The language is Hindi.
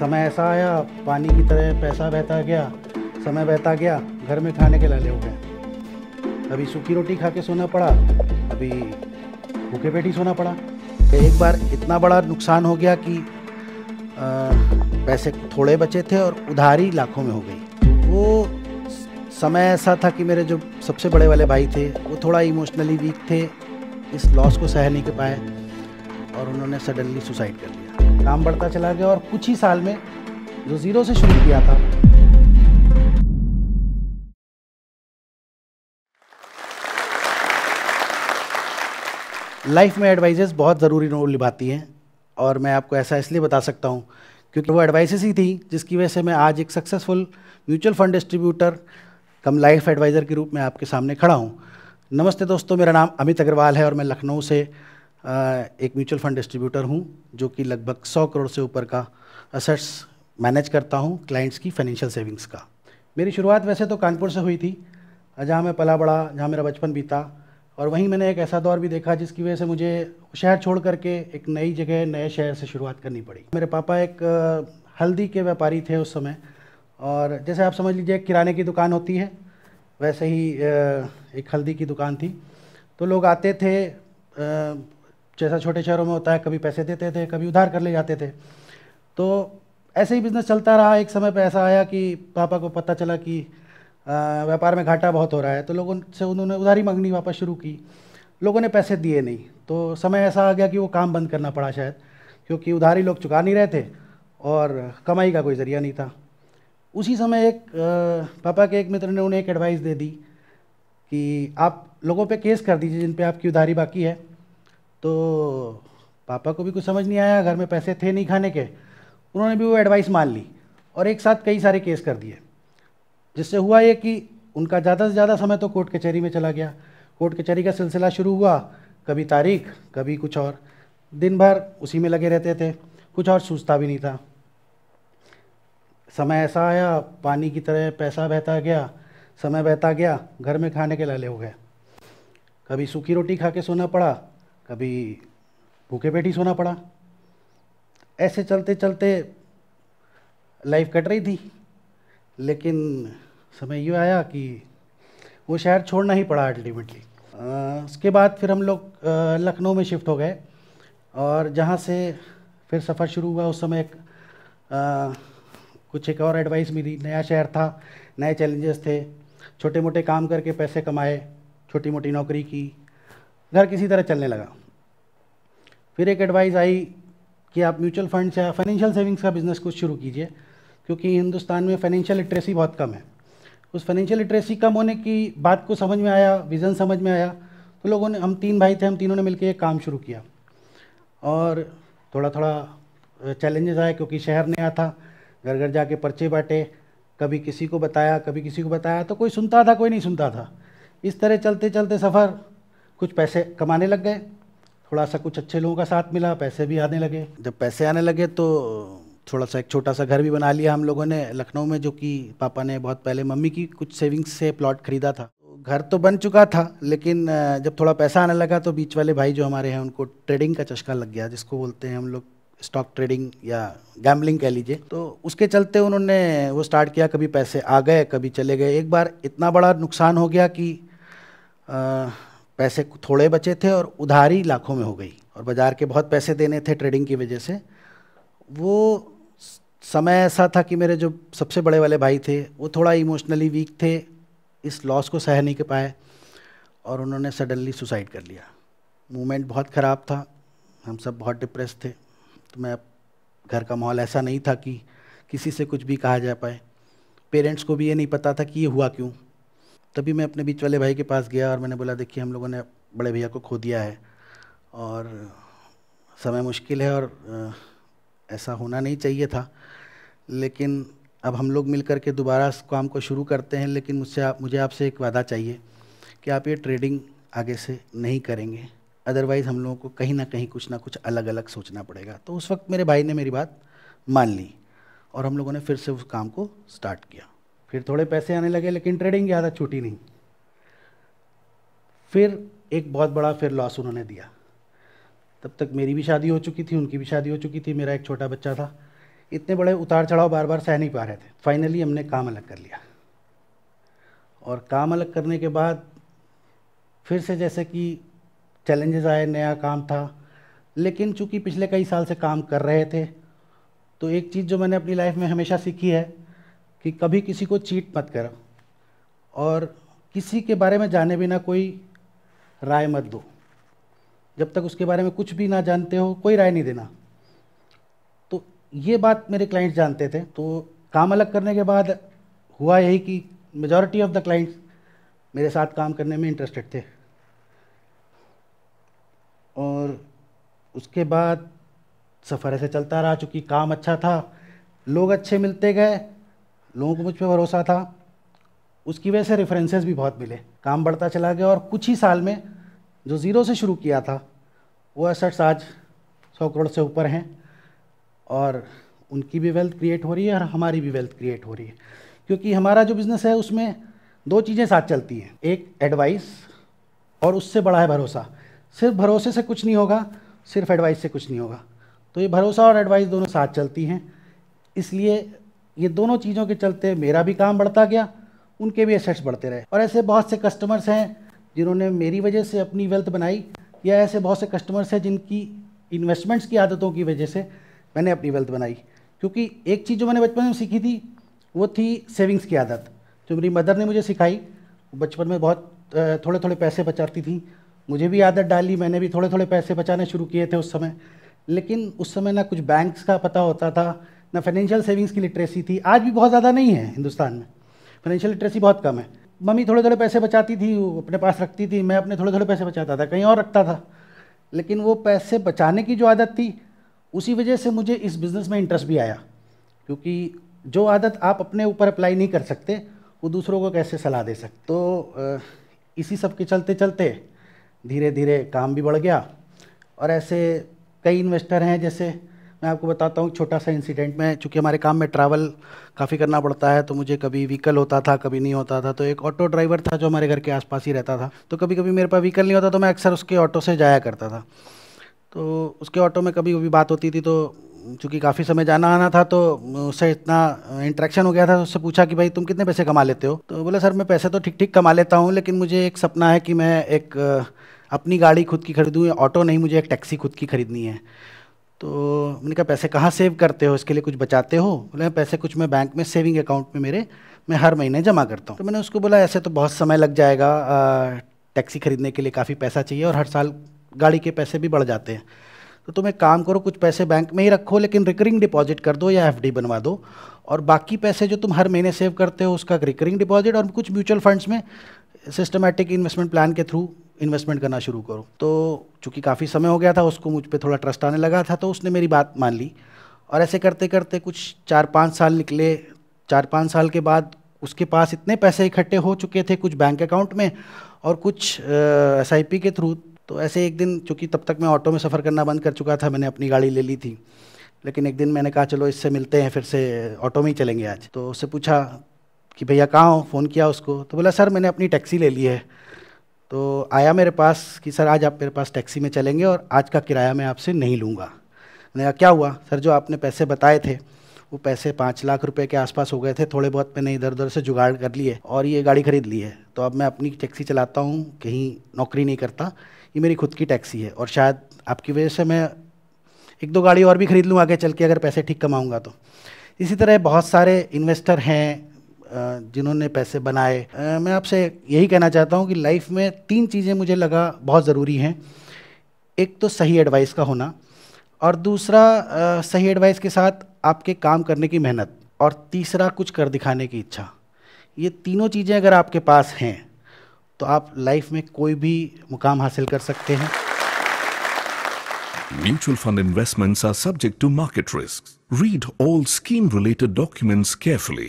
समय ऐसा आया पानी की तरह पैसा बहता गया समय बहता गया घर में खाने के लाले हो गए अभी सूखी रोटी खा के सोना पड़ा अभी भूखे पेट ही सोना पड़ा तो एक बार इतना बड़ा नुकसान हो गया कि आ, पैसे थोड़े बचे थे और उधारी लाखों में हो गई वो समय ऐसा था कि मेरे जो सबसे बड़े वाले भाई थे वो थोड़ा इमोशनली वीक थे इस लॉस को सह नहीं कर पाए और उन्होंने सडनली सुसाइड कर लिया काम बढ़ता चला गया और कुछ ही साल में जो ज़ीरो से शुरू किया था लाइफ में एडवाइजेस बहुत ज़रूरी रोल निभाती हैं और मैं आपको ऐसा इसलिए बता सकता हूँ क्योंकि वो एडवाइसेस ही थी जिसकी वजह से मैं आज एक successful mutual fund distributor cum life advisor के रूप में आपके सामने खड़ा हूँ नमस्ते दोस्तों मेरा नाम अमित अग्रवाल है और मैं लखनऊ से एक म्यूचुअल फंड डिस्ट्रीब्यूटर हूँ जो कि लगभग 100 करोड़ से ऊपर का असेट्स मैनेज करता हूँ क्लाइंट्स की फाइनेंशियल सेविंग्स का मेरी शुरुआत वैसे तो कानपुर से हुई थी जहाँ मैं पला बड़ा जहाँ मेरा बचपन बीता और वहीं मैंने एक ऐसा दौर भी देखा जिसकी वजह से मुझे शहर छोड़ करके एक नई जगह नए शहर से शुरुआत करनी पड़ी मेरे पापा एक हल्दी के व्यापारी थे उस समय और जैसे आप समझ लीजिए किराने की दुकान होती है वैसे ही एक हल्दी की दुकान थी तो लोग आते थे जैसा छोटे शहरों में होता है कभी पैसे देते थे कभी उधार कर ले जाते थे तो ऐसे ही बिज़नेस चलता रहा एक समय पर ऐसा आया कि पापा को पता चला कि व्यापार में घाटा बहुत हो रहा है तो लोगों से उन्होंने उधारी मांगनी वापस शुरू की लोगों ने पैसे दिए नहीं तो समय ऐसा आ गया कि वो काम बंद करना पड़ा शायद क्योंकि उधारी लोग चुका नहीं रहे थे और कमाई का कोई ज़रिया नहीं था उसी समय एक पापा के एक मित्र ने उन्हें एक एडवाइस दे दी कि आप लोगों पे केस कर दीजिए जिन पे आपकी उधारी बाकी है तो पापा को भी कुछ समझ नहीं आया घर में पैसे थे नहीं खाने के उन्होंने भी वो एडवाइस मान ली और एक साथ कई सारे केस कर दिए जिससे हुआ ये कि उनका ज़्यादा से ज़्यादा समय तो कोर्ट कचहरी में चला गया कोर्ट कचहरी का सिलसिला शुरू हुआ कभी तारीख कभी कुछ और दिन भर उसी में लगे रहते थे कुछ और सूझता भी नहीं था समय ऐसा आया पानी की तरह पैसा बहता गया समय बहता गया घर में खाने के लाले हो गए कभी सूखी रोटी खा के सोना पड़ा कभी भूखे पेट ही सोना पड़ा ऐसे चलते चलते लाइफ कट रही थी लेकिन समय ये आया कि वो शहर छोड़ना ही पड़ा अल्टीमेटली उसके बाद फिर हम लोग लखनऊ में शिफ्ट हो गए और जहाँ से फिर सफ़र शुरू हुआ उस समय एक आ, कुछ एक और एडवाइस मिली नया शहर था नए चैलेंजेस थे छोटे मोटे काम करके पैसे कमाए छोटी मोटी नौकरी की घर किसी तरह चलने लगा फिर एक एडवाइस आई कि आप म्यूचुअल फंड या फाइनेंशियल सेविंग्स का बिज़नेस कुछ शुरू कीजिए क्योंकि हिंदुस्तान में फाइनेंशियल लिटरेसी बहुत कम है उस फाइनेंशियल लिटरेसी कम होने की बात को समझ में आया विज़न समझ में आया तो लोगों ने हम तीन भाई थे हम तीनों ने मिलकर एक काम शुरू किया और थोड़ा थोड़ा चैलेंजेस आए क्योंकि शहर नया था घर घर जाके पर्चे बांटे कभी किसी को बताया कभी किसी को बताया तो कोई सुनता था कोई नहीं सुनता था इस तरह चलते चलते सफ़र कुछ पैसे कमाने लग गए थोड़ा सा कुछ अच्छे लोगों का साथ मिला पैसे भी आने लगे जब पैसे आने लगे तो थोड़ा सा एक छोटा सा घर भी बना लिया हम लोगों ने लखनऊ में जो कि पापा ने बहुत पहले मम्मी की कुछ सेविंग्स से प्लॉट खरीदा था तो घर तो बन चुका था लेकिन जब थोड़ा पैसा आने लगा तो बीच वाले भाई जो हमारे हैं उनको ट्रेडिंग का चस्का लग गया जिसको बोलते हैं हम लोग स्टॉक ट्रेडिंग या गैम्बलिंग कह लीजिए तो उसके चलते उन्होंने वो स्टार्ट किया कभी पैसे आ गए कभी चले गए एक बार इतना बड़ा नुकसान हो गया कि पैसे थोड़े बचे थे और उधारी लाखों में हो गई और बाज़ार के बहुत पैसे देने थे ट्रेडिंग की वजह से वो समय ऐसा था कि मेरे जो सबसे बड़े वाले भाई थे वो थोड़ा इमोशनली वीक थे इस लॉस को सह नहीं कर पाए और उन्होंने सडनली सुसाइड कर लिया मूवमेंट बहुत ख़राब था हम सब बहुत डिप्रेस थे तो मैं घर का माहौल ऐसा नहीं था कि किसी से कुछ भी कहा जा पाए पेरेंट्स को भी ये नहीं पता था कि ये हुआ क्यों तभी मैं अपने बीच वाले भाई के पास गया और मैंने बोला देखिए हम लोगों ने बड़े भैया को खो दिया है और समय मुश्किल है और ऐसा होना नहीं चाहिए था लेकिन अब हम लोग मिल करके के दोबारा काम को शुरू करते हैं लेकिन मुझसे आप मुझे आपसे एक वादा चाहिए कि आप ये ट्रेडिंग आगे से नहीं करेंगे अदरवाइज़ हम लोगों को कहीं ना कहीं कुछ ना कुछ अलग अलग सोचना पड़ेगा तो उस वक्त मेरे भाई ने मेरी बात मान ली और हम लोगों ने फिर से उस काम को स्टार्ट किया फिर थोड़े पैसे आने लगे लेकिन ट्रेडिंग ज़्यादा छूटी नहीं फिर एक बहुत बड़ा फिर लॉस उन्होंने दिया तब तक मेरी भी शादी हो चुकी थी उनकी भी शादी हो चुकी थी मेरा एक छोटा बच्चा था इतने बड़े उतार चढ़ाव बार बार सह नहीं पा रहे थे फाइनली हमने काम अलग कर लिया और काम अलग करने के बाद फिर से जैसे कि चैलेंजेस आए नया काम था लेकिन चूंकि पिछले कई साल से काम कर रहे थे तो एक चीज़ जो मैंने अपनी लाइफ में हमेशा सीखी है कि कभी किसी को चीट मत करो और किसी के बारे में जाने बिना कोई राय मत दो जब तक उसके बारे में कुछ भी ना जानते हो कोई राय नहीं देना तो ये बात मेरे क्लाइंट्स जानते थे तो काम अलग करने के बाद हुआ यही कि मेजॉरिटी ऑफ द क्लाइंट्स मेरे साथ काम करने में इंटरेस्टेड थे और उसके बाद सफ़र ऐसे चलता रहा चूँकि काम अच्छा था लोग अच्छे मिलते गए लोगों को मुझ पर भरोसा था उसकी वजह से रेफरेंसेस भी बहुत मिले काम बढ़ता चला गया और कुछ ही साल में जो ज़ीरो से शुरू किया था वो एसेट्स आज सौ करोड़ से ऊपर हैं और उनकी भी वेल्थ क्रिएट हो रही है और हमारी भी वेल्थ क्रिएट हो रही है क्योंकि हमारा जो बिज़नेस है उसमें दो चीज़ें साथ चलती हैं एक एडवाइस और उससे बड़ा है भरोसा सिर्फ भरोसे से कुछ नहीं होगा सिर्फ एडवाइस से कुछ नहीं होगा तो ये भरोसा और एडवाइस दोनों साथ चलती हैं इसलिए ये दोनों चीज़ों के चलते मेरा भी काम बढ़ता गया उनके भी एसेट्स बढ़ते रहे और ऐसे बहुत से कस्टमर्स हैं जिन्होंने मेरी वजह से अपनी वेल्थ बनाई या ऐसे बहुत से कस्टमर्स हैं जिनकी इन्वेस्टमेंट्स की आदतों की वजह से मैंने अपनी वेल्थ बनाई क्योंकि एक चीज़ जो मैंने बचपन में सीखी थी वो थी सेविंग्स की आदत जो मेरी मदर ने मुझे सिखाई बचपन में बहुत थोड़े थोड़े पैसे बचाती थी मुझे भी आदत डाली मैंने भी थोड़े थोड़े पैसे बचाने शुरू किए थे उस समय लेकिन उस समय ना कुछ बैंक्स का पता होता था ना फाइनेंशियल सेविंग्स की लिटरेसी थी आज भी बहुत ज़्यादा नहीं है हिंदुस्तान में फाइनेंशियल लिटरेसी बहुत कम है मम्मी थोड़े थोड़े पैसे बचाती थी अपने पास रखती थी मैं अपने थोड़े थोड़े पैसे बचाता था कहीं और रखता था लेकिन वो पैसे बचाने की जो आदत थी उसी वजह से मुझे इस बिज़नेस में इंटरेस्ट भी आया क्योंकि जो आदत आप अपने ऊपर अप्लाई नहीं कर सकते वो दूसरों को कैसे सलाह दे सकते तो इसी सब के चलते चलते धीरे धीरे काम भी बढ़ गया और ऐसे कई इन्वेस्टर हैं जैसे मैं आपको बताता हूँ छोटा सा इंसिडेंट में चूँकि हमारे काम में ट्रैवल काफ़ी करना पड़ता है तो मुझे कभी व्हीकल होता था कभी नहीं होता था तो एक ऑटो ड्राइवर था जो हमारे घर के आसपास ही रहता था तो कभी कभी मेरे पास व्हीकल नहीं होता तो मैं अक्सर उसके ऑटो से जाया करता था तो उसके ऑटो में कभी कभी बात होती थी तो चूँकि काफ़ी समय जाना आना था तो उससे इतना इंट्रैक्शन हो गया था तो उससे पूछा कि भाई तुम कितने पैसे कमा लेते हो तो बोला सर मैं पैसे तो ठीक ठीक कमा लेता हूँ लेकिन मुझे एक सपना है कि मैं एक अपनी गाड़ी खुद की खरीदूँ ऑटो नहीं मुझे एक टैक्सी खुद की खरीदनी है तो मैंने कहा पैसे कहाँ सेव करते हो इसके लिए कुछ बचाते हो बोले हाँ, पैसे कुछ मैं बैंक में सेविंग अकाउंट में मेरे मैं हर महीने जमा करता हूँ तो मैंने उसको बोला ऐसे तो बहुत समय लग जाएगा टैक्सी खरीदने के लिए काफ़ी पैसा चाहिए और हर साल गाड़ी के पैसे भी बढ़ जाते हैं तो तुम एक काम करो कुछ पैसे बैंक में ही रखो लेकिन रिकरिंग डिपॉजिट कर दो या एफ बनवा दो और बाकी पैसे जो तुम हर महीने सेव करते हो उसका रिकरिंग डिपॉजिट और कुछ म्यूचुअल फंड्स में सिस्टमेटिक इन्वेस्टमेंट प्लान के थ्रू इन्वेस्टमेंट करना शुरू करो तो चूँकि काफ़ी समय हो गया था उसको मुझ पर थोड़ा ट्रस्ट आने लगा था तो उसने मेरी बात मान ली और ऐसे करते करते कुछ चार पाँच साल निकले चार पाँच साल के बाद उसके पास इतने पैसे इकट्ठे हो चुके थे कुछ बैंक अकाउंट में और कुछ एस के थ्रू तो ऐसे एक दिन चूँकि तब तक मैं ऑटो में सफ़र करना बंद कर चुका था मैंने अपनी गाड़ी ले ली थी लेकिन एक दिन मैंने कहा चलो इससे मिलते हैं फिर से ऑटो में ही चलेंगे आज तो उससे पूछा कि भैया कहाँ हो फ़ोन किया उसको तो बोला सर मैंने अपनी टैक्सी ले ली है तो आया मेरे पास कि सर आज आप मेरे पास टैक्सी में चलेंगे और आज का किराया मैं आपसे नहीं लूँगा मैंने कहा क्या हुआ सर जो आपने पैसे बताए थे वो पैसे पाँच लाख रुपए के आसपास हो गए थे थोड़े बहुत मैंने इधर उधर से जुगाड़ कर लिए और ये गाड़ी खरीद ली है तो अब मैं अपनी टैक्सी चलाता हूँ कहीं नौकरी नहीं करता ये मेरी खुद की टैक्सी है और शायद आपकी वजह से मैं एक दो गाड़ी और भी खरीद लूँ आगे चल के अगर पैसे ठीक कमाऊँगा तो इसी तरह बहुत सारे इन्वेस्टर हैं जिन्होंने पैसे बनाए मैं आपसे यही कहना चाहता हूँ कि लाइफ में तीन चीज़ें मुझे लगा बहुत ज़रूरी हैं एक तो सही एडवाइस का होना और दूसरा सही एडवाइस के साथ आपके काम करने की मेहनत और तीसरा कुछ कर दिखाने की इच्छा ये तीनों चीज़ें अगर आपके पास हैं तो आप लाइफ में कोई भी मुकाम हासिल कर सकते हैं Mutual fund investments are subject to market risks. Read all scheme related documents carefully.